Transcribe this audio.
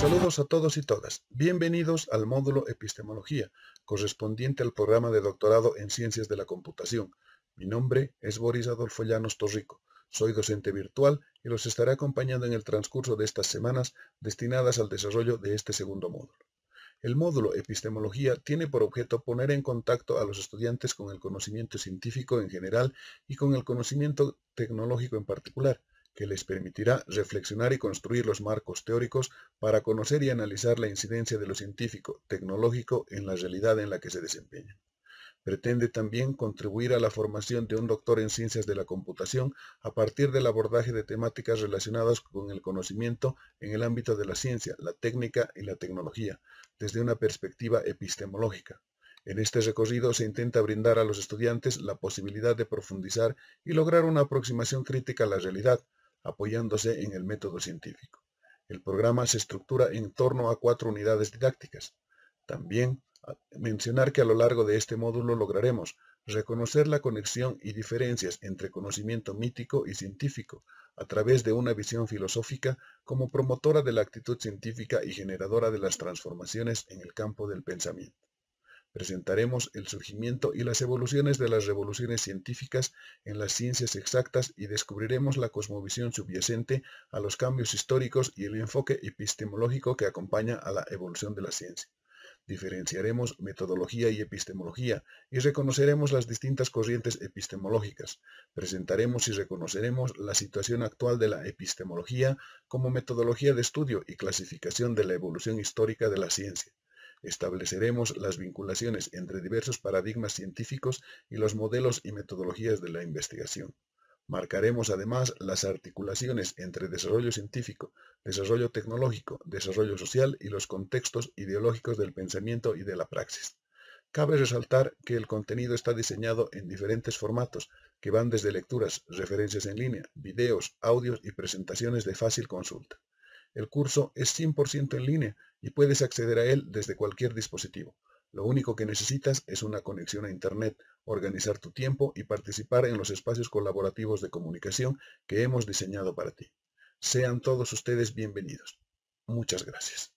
Saludos a todos y todas. Bienvenidos al módulo Epistemología, correspondiente al programa de doctorado en Ciencias de la Computación. Mi nombre es Boris Adolfo Llanos Torrico. Soy docente virtual y los estaré acompañando en el transcurso de estas semanas destinadas al desarrollo de este segundo módulo. El módulo Epistemología tiene por objeto poner en contacto a los estudiantes con el conocimiento científico en general y con el conocimiento tecnológico en particular que les permitirá reflexionar y construir los marcos teóricos para conocer y analizar la incidencia de lo científico, tecnológico en la realidad en la que se desempeña. Pretende también contribuir a la formación de un doctor en ciencias de la computación a partir del abordaje de temáticas relacionadas con el conocimiento en el ámbito de la ciencia, la técnica y la tecnología, desde una perspectiva epistemológica. En este recorrido se intenta brindar a los estudiantes la posibilidad de profundizar y lograr una aproximación crítica a la realidad, apoyándose en el método científico. El programa se estructura en torno a cuatro unidades didácticas. También mencionar que a lo largo de este módulo lograremos reconocer la conexión y diferencias entre conocimiento mítico y científico a través de una visión filosófica como promotora de la actitud científica y generadora de las transformaciones en el campo del pensamiento. Presentaremos el surgimiento y las evoluciones de las revoluciones científicas en las ciencias exactas y descubriremos la cosmovisión subyacente a los cambios históricos y el enfoque epistemológico que acompaña a la evolución de la ciencia. Diferenciaremos metodología y epistemología y reconoceremos las distintas corrientes epistemológicas. Presentaremos y reconoceremos la situación actual de la epistemología como metodología de estudio y clasificación de la evolución histórica de la ciencia. Estableceremos las vinculaciones entre diversos paradigmas científicos y los modelos y metodologías de la investigación. Marcaremos además las articulaciones entre desarrollo científico, desarrollo tecnológico, desarrollo social y los contextos ideológicos del pensamiento y de la praxis. Cabe resaltar que el contenido está diseñado en diferentes formatos, que van desde lecturas, referencias en línea, videos, audios y presentaciones de fácil consulta. El curso es 100% en línea y puedes acceder a él desde cualquier dispositivo. Lo único que necesitas es una conexión a Internet, organizar tu tiempo y participar en los espacios colaborativos de comunicación que hemos diseñado para ti. Sean todos ustedes bienvenidos. Muchas gracias.